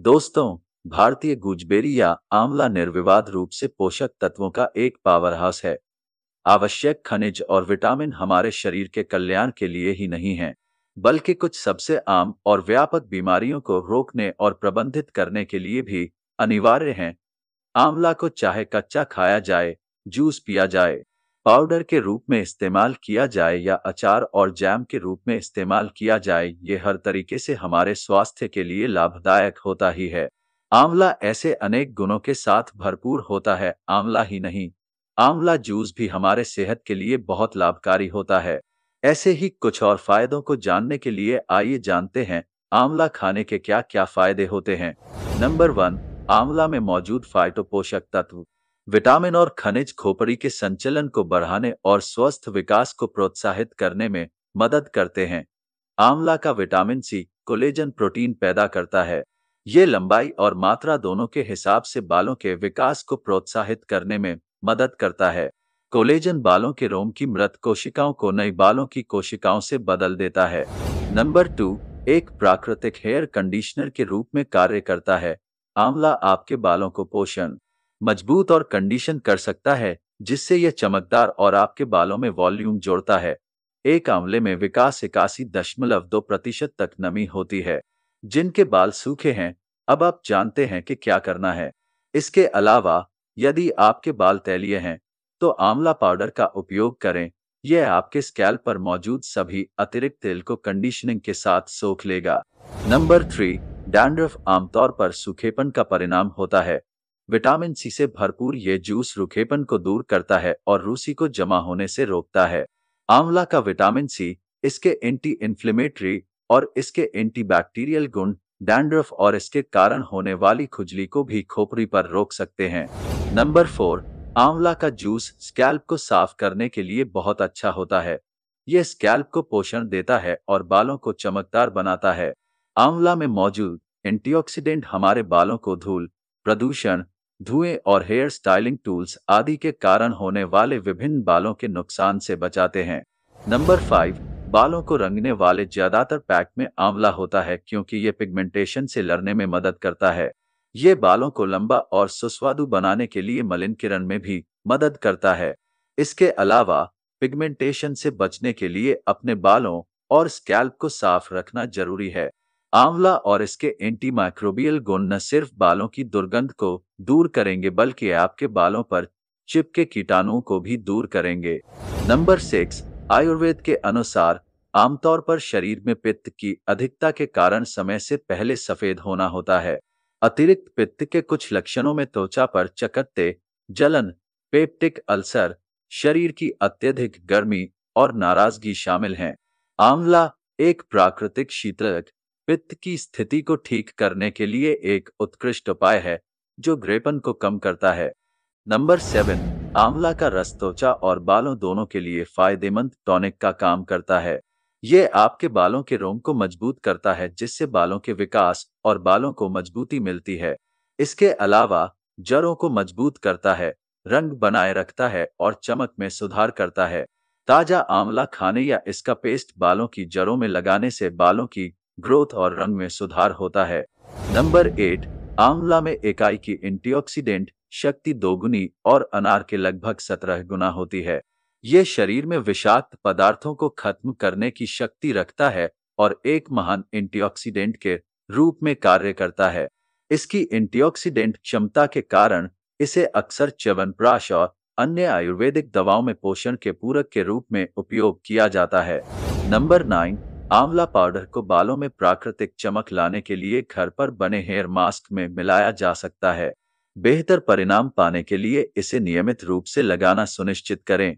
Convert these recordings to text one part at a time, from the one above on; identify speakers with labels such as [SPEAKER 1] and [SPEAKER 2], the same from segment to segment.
[SPEAKER 1] दोस्तों भारतीय गुजबेरी या आंवला निर्विवाद रूप से पोषक तत्वों का एक पावर हाउस है आवश्यक खनिज और विटामिन हमारे शरीर के कल्याण के लिए ही नहीं है बल्कि कुछ सबसे आम और व्यापक बीमारियों को रोकने और प्रबंधित करने के लिए भी अनिवार्य हैं आंवला को चाहे कच्चा खाया जाए जूस पिया जाए पाउडर के रूप में इस्तेमाल किया जाए या अचार और जैम के रूप में इस्तेमाल किया जाए ये हर तरीके से हमारे स्वास्थ्य के लिए लाभदायक होता ही है आंवला ऐसे अनेक गुणों के साथ भरपूर होता है आंवला ही नहीं आंवला जूस भी हमारे सेहत के लिए बहुत लाभकारी होता है ऐसे ही कुछ और फायदों को जानने के लिए आइए जानते हैं आंवला खाने के क्या क्या फायदे होते हैं नंबर वन आंवला में मौजूद फाइटोपोषक तत्व विटामिन और खनिज खोपड़ी के संचलन को बढ़ाने और स्वस्थ विकास को प्रोत्साहित करने में मदद करते हैं आंवला का विटामिन सी कोलेजन प्रोटीन पैदा करता है ये लंबाई और मात्रा दोनों के हिसाब से बालों के विकास को प्रोत्साहित करने में मदद करता है कोलेजन बालों के रोम की मृत कोशिकाओं को नई बालों की कोशिकाओं से बदल देता है नंबर टू एक प्राकृतिक हेयर कंडीशनर के रूप में कार्य करता है आंवला आपके बालों को पोषण मजबूत और कंडीशन कर सकता है जिससे यह चमकदार और आपके बालों में वॉल्यूम जोड़ता है एक आंवले में विकास इक्यासी दशमलव दो प्रतिशत तक नमी होती है जिनके बाल सूखे हैं अब आप जानते हैं कि क्या करना है इसके अलावा यदि आपके बाल तैलीय हैं तो आंवला पाउडर का उपयोग करें यह आपके स्कैल पर मौजूद सभी अतिरिक्त तेल को कंडीशनिंग के साथ सोख लेगा नंबर थ्री डैंड्रफ आमतौर पर सूखेपन का परिणाम होता है विटामिन सी से भरपूर ये जूस रुखेपन को दूर करता है और रूसी को जमा होने से रोकता है आंवला का विटामिन सी इसके एंटी इन्फ्लेमेटरी और इसके एंटीबैक्टीरियल गुण डैंड्रफ और इसके कारण होने वाली खुजली को भी खोपड़ी पर रोक सकते हैं नंबर फोर आंवला का जूस स्कैल्प को साफ करने के लिए बहुत अच्छा होता है यह स्कैल्प को पोषण देता है और बालों को चमकदार बनाता है आंवला में मौजूद एंटीऑक्सीडेंट हमारे बालों को धूल प्रदूषण धुएं और हेयर स्टाइलिंग टूल्स आदि के कारण होने वाले विभिन्न बालों के नुकसान से बचाते हैं नंबर फाइव बालों को रंगने वाले ज्यादातर पैक में आंवला होता है क्योंकि ये पिगमेंटेशन से लड़ने में मदद करता है ये बालों को लंबा और सुस्वादु बनाने के लिए मलिन किरण में भी मदद करता है इसके अलावा पिगमेंटेशन से बचने के लिए अपने बालों और स्कैल्प को साफ रखना जरूरी है आंवला और इसके एंटी माइक्रोबियल गुण न सिर्फ बालों की दुर्गंध को दूर करेंगे बल्कि आपके बालों पर चिपके कीटाणुओं को भी दूर करेंगे नंबर सिक्स आयुर्वेद के अनुसार आमतौर पर शरीर में पित्त की अधिकता के कारण समय से पहले सफेद होना होता है अतिरिक्त पित्त के कुछ लक्षणों में त्वचा पर चकत्ते जलन पेप्टिक अल्सर शरीर की अत्यधिक गर्मी और नाराजगी शामिल हैं आंवला एक प्राकृतिक शीतलक पित्त की स्थिति को ठीक करने के लिए एक उत्कृष्ट उपाय है जो ग्रेपन को कम करता है नंबर सेवन आंवला का रस त्वचा और बालों दोनों के लिए फायदेमंद टॉनिक का काम करता है ये आपके बालों के रोम को मजबूत करता है जिससे बालों के विकास और बालों को मजबूती मिलती है इसके अलावा जड़ों को मजबूत करता है रंग बनाए रखता है और चमक में सुधार करता है ताजा आंवला खाने या इसका पेस्ट बालों की जड़ों में लगाने से बालों की ग्रोथ और रंग में सुधार होता है नंबर एट आंवला में इकाई की एंटीऑक्सीडेंट शक्ति दोगुनी और अनार के लगभग सत्रह गुना होती है ये शरीर में विषाक्त पदार्थों को खत्म करने की शक्ति रखता है और एक महान एंटीऑक्सीडेंट के रूप में कार्य करता है इसकी एंटीऑक्सीडेंट क्षमता के कारण इसे अक्सर च्यवनप्राश और अन्य आयुर्वेदिक दवाओं में पोषण के पूरक के रूप में उपयोग किया जाता है नंबर नाइन आंवला पाउडर को बालों में प्राकृतिक चमक लाने के लिए घर पर बने हेयर मास्क में मिलाया जा सकता है बेहतर परिणाम पाने के लिए इसे नियमित रूप से लगाना सुनिश्चित करें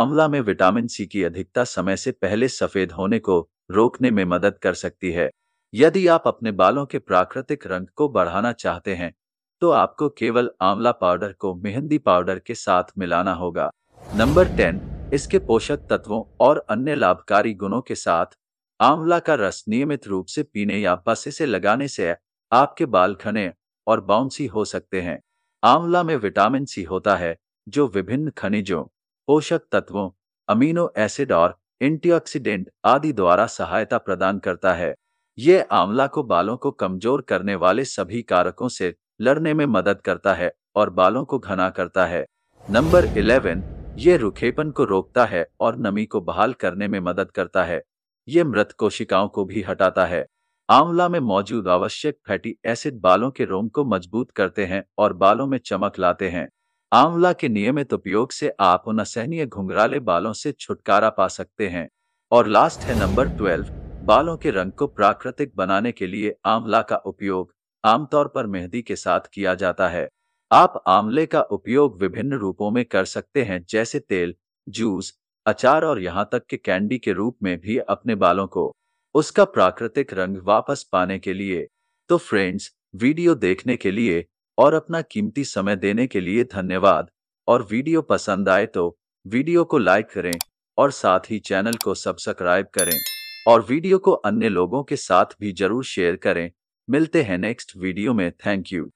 [SPEAKER 1] आंवला में विटामिन सी की अधिकता समय से पहले सफेद होने को रोकने में मदद कर सकती है यदि आप अपने बालों के प्राकृतिक रंग को बढ़ाना चाहते हैं तो आपको केवल आंवला पाउडर को मेहंदी पाउडर के साथ मिलाना होगा नंबर टेन इसके पोषक तत्वों और अन्य लाभकारी गुणों के साथ आंवला का रस नियमित रूप से पीने या पसे से लगाने से आपके बाल खने और बाउंसी हो सकते हैं आंवला में विटामिन सी होता है जो विभिन्न खनिजों पोषक तत्वों अमीनो एसिड और एंटीऑक्सीडेंट आदि द्वारा सहायता प्रदान करता है यह आंवला को बालों को कमजोर करने वाले सभी कारकों से लड़ने में मदद करता है और बालों को घना करता है नंबर इलेवन ये रुखेपन को रोकता है और नमी को बहाल करने में मदद करता है ये मृत कोशिकाओं को भी हटाता है आंवला में मौजूद आवश्यक फैटी एसिड बालों के रोम को मजबूत करते हैं और बालों में चमक लाते हैं आंवला के नियमित उपयोग से आप उन असहनीय घुंघराले बालों से छुटकारा पा सकते हैं और लास्ट है नंबर ट्वेल्व बालों के रंग को प्राकृतिक बनाने के लिए आंवला का उपयोग आमतौर पर मेहंदी के साथ किया जाता है आप आंवले का उपयोग विभिन्न रूपों में कर सकते हैं जैसे तेल जूस अचार और यहाँ तक के कैंडी के रूप में भी अपने बालों को उसका प्राकृतिक रंग वापस पाने के लिए तो फ्रेंड्स वीडियो देखने के लिए और अपना कीमती समय देने के लिए धन्यवाद और वीडियो पसंद आए तो वीडियो को लाइक करें और साथ ही चैनल को सब्सक्राइब करें और वीडियो को अन्य लोगों के साथ भी जरूर शेयर करें मिलते हैं नेक्स्ट वीडियो में थैंक यू